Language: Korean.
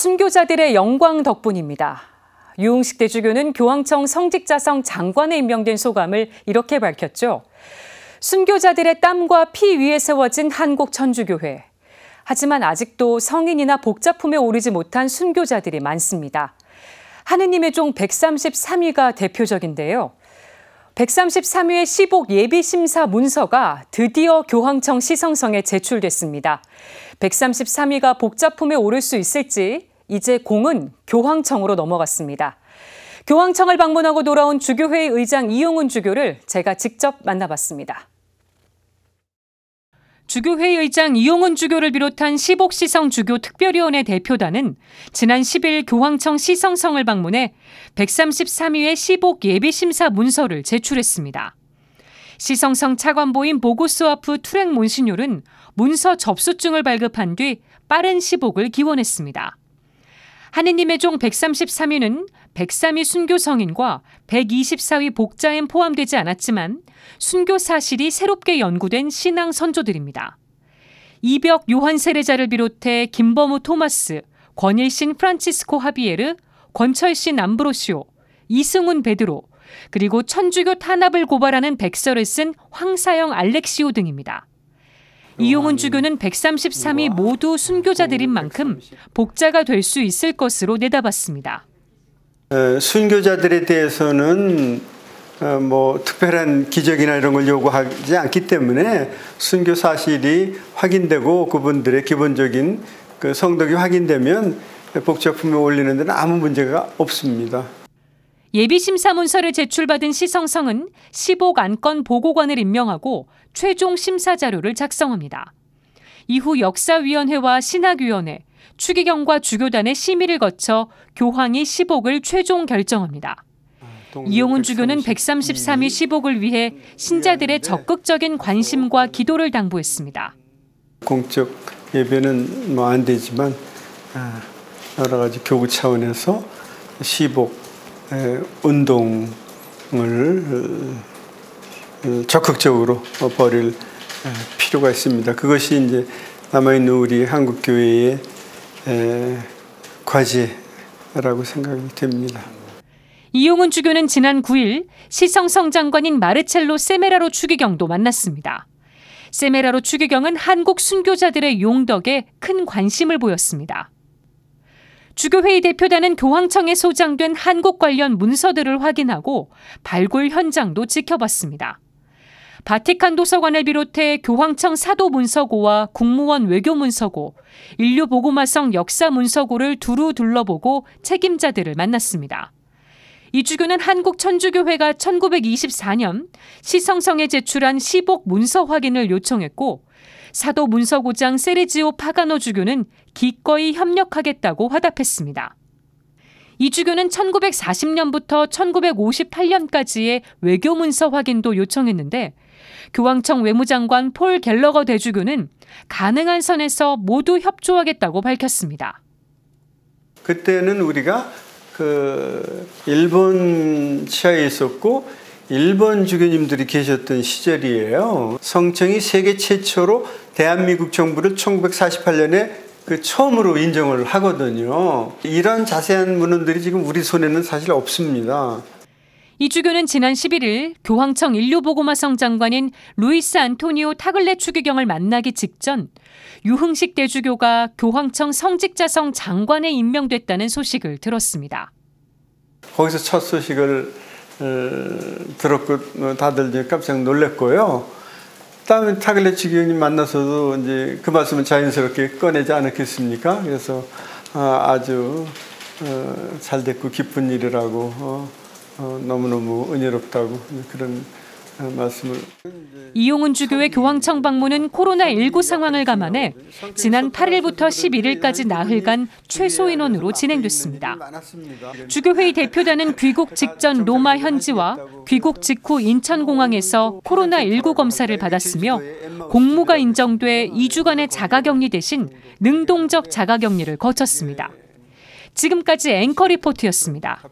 순교자들의 영광 덕분입니다. 유흥식 대주교는 교황청 성직자성 장관에 임명된 소감을 이렇게 밝혔죠. 순교자들의 땀과 피 위에 세워진 한국 천주교회. 하지만 아직도 성인이나 복자품에 오르지 못한 순교자들이 많습니다. 하느님의 종 133위가 대표적인데요. 133회 시복 예비심사 문서가 드디어 교황청 시성성에 제출됐습니다. 133위가 복잡품에 오를 수 있을지 이제 공은 교황청으로 넘어갔습니다. 교황청을 방문하고 돌아온 주교회 의 의장 이용훈 주교를 제가 직접 만나봤습니다. 주교회의장 이용훈 주교를 비롯한 시복시성 주교 특별위원회 대표단은 지난 10일 교황청 시성성을 방문해 133위의 시복 예비심사 문서를 제출했습니다. 시성성 차관보인 보고스와프 투랭 몬신율은 문서 접수증을 발급한 뒤 빠른 시복을 기원했습니다. 하느님의 종 133위는 103위 순교 성인과 124위 복자엔 포함되지 않았지만 순교 사실이 새롭게 연구된 신앙 선조들입니다. 이벽 요한 세례자를 비롯해 김범우 토마스, 권일신 프란치스코 하비에르, 권철신 남브로시오 이승훈 베드로, 그리고 천주교 탄압을 고발하는 백서를 쓴 황사영 알렉시오 등입니다. 이용훈 주교는 133이 모두 순교자들인 어, 만큼 복자가 될 수 있을 것으로 내다봤습니다. 어, 순교자들에 대해서는 어, 뭐 특별한 기적이나 이런 걸 요구하지 않기 때문에 순교 사실이 확인되고 그분들의 기본적인 그 성덕이 확인되면 복제품에 올리는 데는 아무 문제가 없습니다. 예비심사 문서를 제출받은 시성성은 15억 안건 보고관을 임명하고 최종 심사 자료를 작성합니다. 이후 역사위원회와 신학위원회, 추기경과 주교단의 심의를 거쳐 교황이 시복을 최종 결정합니다. 이용훈 주교는 133위 1 0을 위해 신자들의 적극적인 관심과 기도를 당부했습니다. 공적 예배는 뭐 안 되지만 아, 여러 가지 교구 차원에서 1 0 운동을 어, 적극적으로 벌일 어, 필요가 있습니다. 그것이 이제 남아있는 우리 한국교회의 과제라고 생각이 됩니다. 이용훈 주교는 지난 9일 시성성 장관인 마르첼로 세메라로 추기경도 만났습니다. 세메라로 추기경은 한국 순교자들의 용덕에 큰 관심을 보였습니다. 주교회의 대표단은 교황청에 소장된 한국 관련 문서들을 확인하고 발굴 현장도 지켜봤습니다. 바티칸 도서관을 비롯해 교황청 사도 문서고와 국무원 외교 문서고, 인류 보고마성 역사 문서고를 두루 둘러보고 책임자들을 만났습니다. 이주교는 한국 천주교회가 1924년 시성성에 제출한 시복 문서 확인을 요청했고 사도 문서고장 세레지오 파가노 주교는 기꺼이 협력하겠다고 화답했습니다. 이주교는 1940년부터 1958년까지의 외교 문서 확인도 요청했는데 교황청 외무장관 폴 갤러거 대주교는 가능한 선에서 모두 협조하겠다고 밝혔습니다. 그때는 우리가 그 일본 치하에 있었고 일본 주교님들이 계셨던 시절이에요. 성청이 세계 최초로 대한민국 정부를 1948년에 그 처음으로 인정을 하거든요. 이런 자세한 문헌들이 지금 우리 손에는 사실 없습니다. 이주교는 지난 11일 교황청 인류보고마성 장관인 루이스 안토니오 타글레 추기경을 만나기 직전 유흥식 대주교가 교황청 성직자성 장관에 임명됐다는 소식을 들었습니다. 거기서 첫 소식을 어, 들었고 어, 다들 깜짝 놀랐고요. 다음에 타글레 추기경님 만나서도 이제 그 말씀을 자연스럽게 꺼내지 않았겠습니까? 그래서 아, 아주 어, 잘 됐고 기쁜 일이라고. 어, 너무너무 은혜롭다고 그런 어, 말씀을. 이용훈 주교의 교황청 방문은 코로나19 상황을 감안해 지난 8일부터 11일까지 나흘간 최소 인원으로 진행됐습니다. 주교회의 대표단은 귀국 직전 로마 현지와 귀국 직후 인천공항에서 코로나19 검사를 받았으며 공무가 인정돼 2주간의 자가격리 대신 능동적 자가격리를 거쳤습니다. 지금까지 앵커 리포트였습니다.